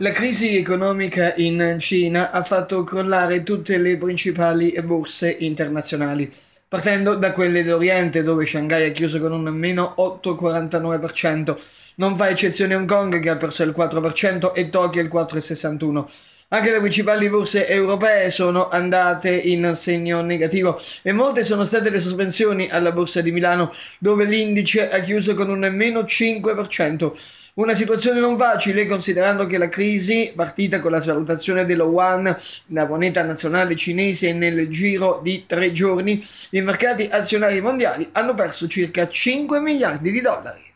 La crisi economica in Cina ha fatto crollare tutte le principali borse internazionali, partendo da quelle d'Oriente dove Shanghai ha chiuso con un meno 8,49%, non fa eccezione Hong Kong che ha perso il 4% e Tokyo il 4,61%. Anche le principali borse europee sono andate in segno negativo e molte sono state le sospensioni alla borsa di Milano dove l'indice ha chiuso con un meno 5%. Una situazione non facile considerando che la crisi, partita con la svalutazione dello yuan, la moneta nazionale cinese nel giro di tre giorni, i mercati azionari mondiali hanno perso circa 5 miliardi di dollari.